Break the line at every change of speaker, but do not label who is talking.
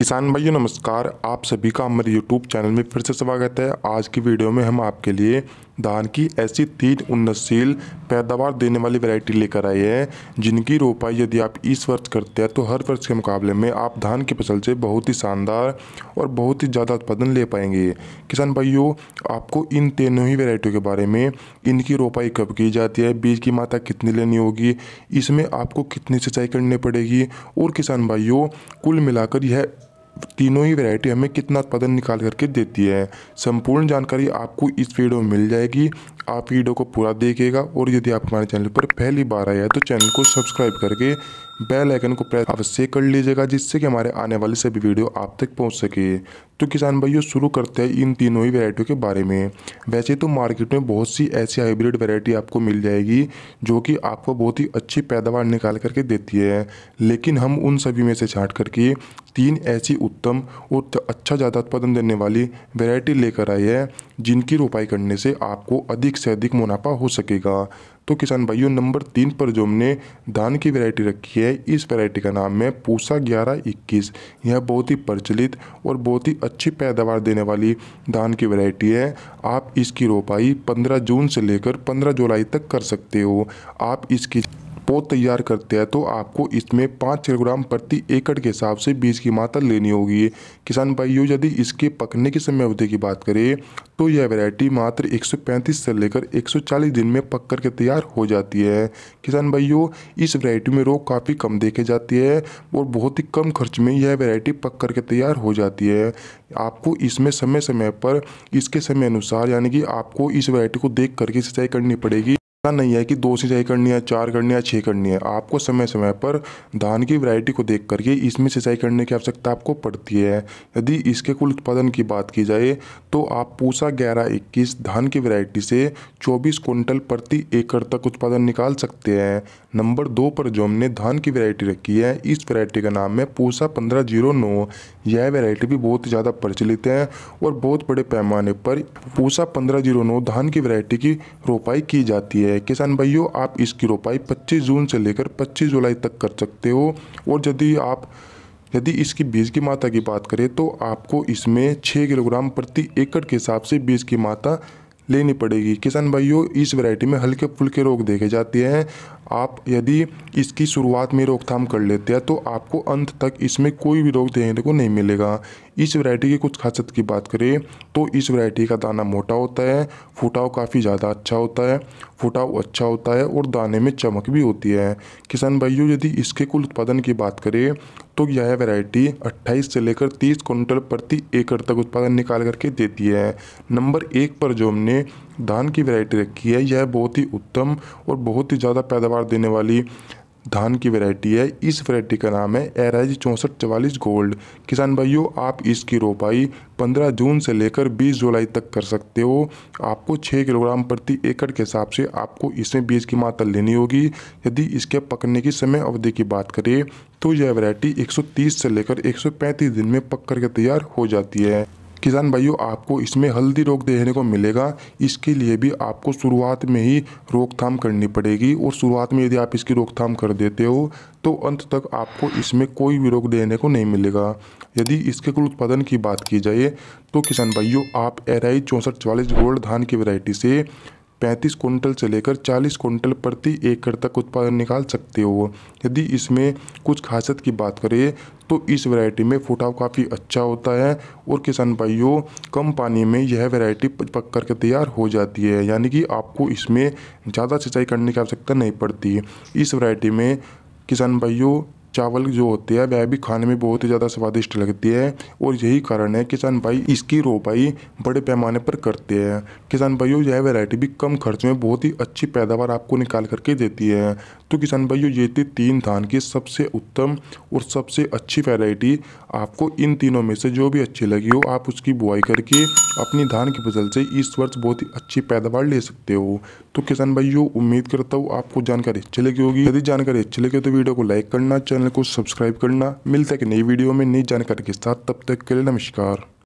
किसान भाइयों नमस्कार आप सभी का हमारे यूट्यूब चैनल में फिर से स्वागत है आज की वीडियो में हम आपके लिए धान की ऐसी तीन उन्नतशील पैदावार देने वाली वैरायटी लेकर आए हैं जिनकी रोपाई यदि आप इस वर्ष करते हैं तो हर वर्ष के मुकाबले में आप धान की फसल से बहुत ही शानदार और बहुत ही ज़्यादा उत्पादन ले पाएंगे किसान भाइयों आपको इन तीनों ही वेरायटियों के बारे में इनकी रोपाई कब की जाती है बीज की मात्रा कितनी लेनी होगी इसमें आपको कितनी सिंचाई करनी पड़ेगी और किसान भाइयों कुल मिलाकर यह तीनों ही वैरायटी हमें कितना उत्पादन निकाल करके देती है संपूर्ण जानकारी आपको इस वीडियो में मिल जाएगी आप वीडियो को पूरा देखिएगा और यदि आप हमारे चैनल पर पहली बार आए हैं तो चैनल को सब्सक्राइब करके बेल आइकन को प्रेस अवश्य कर लीजिएगा जिससे कि हमारे आने वाले सभी वीडियो आप तक पहुंच सके तो किसान भाइयों शुरू करते हैं इन तीनों ही वैरायटियों के बारे में वैसे तो मार्केट में बहुत सी ऐसी हाइब्रिड वैरायटी आपको मिल जाएगी जो कि आपको बहुत ही अच्छी पैदावार निकाल करके देती है लेकिन हम उन सभी में से छाँट करके तीन ऐसी उत्तम और अच्छा ज़्यादा उत्पादन देने वाली वेरायटी लेकर आई है जिनकी रोपाई करने से आपको अधिक अधिक से अधिक मुनाफा हो सकेगा तो किसान भाइयों नंबर तीन पर जो हमने धान की वैरायटी रखी है इस वैरायटी का नाम है पूसा ग्यारह इक्कीस यह बहुत ही प्रचलित और बहुत ही अच्छी पैदावार देने वाली धान की वैरायटी है आप इसकी रोपाई 15 जून से लेकर 15 जुलाई तक कर सकते हो आप इसकी पौध तैयार करते हैं तो आपको इसमें पाँच किलोग्राम प्रति एकड़ के हिसाब से बीज की मात्रा लेनी होगी किसान भाइयों यदि इसके पकने की समय अवधि की बात करें तो यह वैरायटी मात्र 135 से लेकर 140 दिन में पक कर के तैयार हो जाती है किसान भाइयों इस वैरायटी में रोग काफ़ी कम देखे जाती है और बहुत ही कम खर्च में यह वैरायटी पक कर के तैयार हो जाती है आपको इसमें समय समय पर इसके समय अनुसार यानी कि आपको इस वैरायटी को देख करके सिंचाई करनी पड़ेगी ऐसा नहीं है कि दो सिंचाई करनी है चार करनी है छः करनी है आपको समय समय पर धान की वैरायटी को देख करके इसमें सिंचाई करने की आवश्यकता आपको पड़ती है यदि इसके कुल उत्पादन की बात की जाए तो आप पूसा ग्यारह इक्कीस धान की वैरायटी से चौबीस क्विंटल प्रति एकड़ तक उत्पादन निकाल सकते हैं नंबर दो पर जो हमने धान की वैरायटी रखी है इस वैरायटी का नाम है पूसा पंद्रह जीरो नौ यह वैरायटी भी बहुत ज़्यादा प्रचलित है और बहुत बड़े पैमाने पर पूसा पंद्रह जीरो नौ धान की वैरायटी की रोपाई की जाती है है किसान भाइयों आप इसकी रोपाई 25 जून से लेकर 25 जुलाई तक कर सकते हो और यदि आप यदि इसकी बीज की मात्रा की बात करें तो आपको इसमें 6 किलोग्राम प्रति एकड़ के हिसाब से बीज की मात्रा लेनी पड़ेगी किसान भाइयों इस वैरायटी में हल्के फुल्के रोग देखे जाते हैं आप यदि इसकी शुरुआत में रोकथाम कर लेते हैं तो आपको अंत तक इसमें कोई भी रोग देखने को नहीं मिलेगा इस वैरायटी की कुछ खासियत की बात करें तो इस वैरायटी का दाना मोटा होता है फुटाव काफ़ी ज़्यादा अच्छा होता है फुटाव अच्छा होता है और दाने में चमक भी होती है किसान भाइयों यदि इसके कुल उत्पादन की बात करें तो यह वैरायटी 28 से लेकर 30 कुंटल प्रति एकड़ तक उत्पादन निकाल करके देती है नंबर एक पर जो हमने धान की वैरायटी रखी है यह बहुत ही उत्तम और बहुत ही ज़्यादा पैदावार देने वाली धान की वैरायटी है इस वैरायटी का नाम है एराइज चौंसठ चवालीस गोल्ड किसान भाइयों आप इसकी रोपाई 15 जून से लेकर 20 जुलाई तक कर सकते हो आपको 6 किलोग्राम प्रति एकड़ के हिसाब से आपको इसमें बीज की मात्रा लेनी होगी यदि इसके पकने की समय अवधि की बात करें तो यह वैरायटी 130 से लेकर 135 दिन में पक करके तैयार हो जाती है किसान भाइयों आपको इसमें हल्दी रोग देखने को मिलेगा इसके लिए भी आपको शुरुआत में ही रोकथाम करनी पड़ेगी और शुरुआत में यदि आप इसकी रोकथाम कर देते हो तो अंत तक आपको इसमें कोई भी रोग देने को नहीं मिलेगा यदि इसके कुल उत्पादन की बात की जाए तो किसान भाइयों आप एराई चौंसठ चवालीस गोल्ड धान की वैरायटी से पैंतीस कुंटल से लेकर चालीस कुंटल प्रति एकड़ तक उत्पादन निकाल सकते हो यदि इसमें कुछ खासियत की बात करें तो इस वैरायटी में फुटाव काफ़ी अच्छा होता है और किसान भाइयों कम पानी में यह वैरायटी पक कर के तैयार हो जाती है यानी कि आपको इसमें ज़्यादा सिंचाई करने की आवश्यकता नहीं पड़ती इस वैरायटी में किसान भाइयों चावल जो होते हैं वह भी खाने में बहुत ही ज़्यादा स्वादिष्ट लगती है और यही कारण है किसान भाई इसकी रोपाई बड़े पैमाने पर करते हैं किसान भाइयों यह वैरायटी भी कम खर्च में बहुत ही अच्छी पैदावार आपको निकाल करके देती है तो किसान भाइयों ये थी तीन धान की सबसे उत्तम और सबसे अच्छी वैरायटी आपको इन तीनों में से जो भी अच्छी लगी हो आप उसकी बुआई करके अपनी धान की फसल से इस वर्ष बहुत ही अच्छी पैदावार ले सकते हो तो किसान भाइयों उम्मीद करता हूँ आपको जानकारी अच्छी लगी होगी यदि जानकारी अच्छी लगी तो वीडियो को लाइक करना चाहिए चैनल को सब्सक्राइब करना मिलता है कि नई वीडियो में नई जानकारी के साथ तब तक के लिए नमस्कार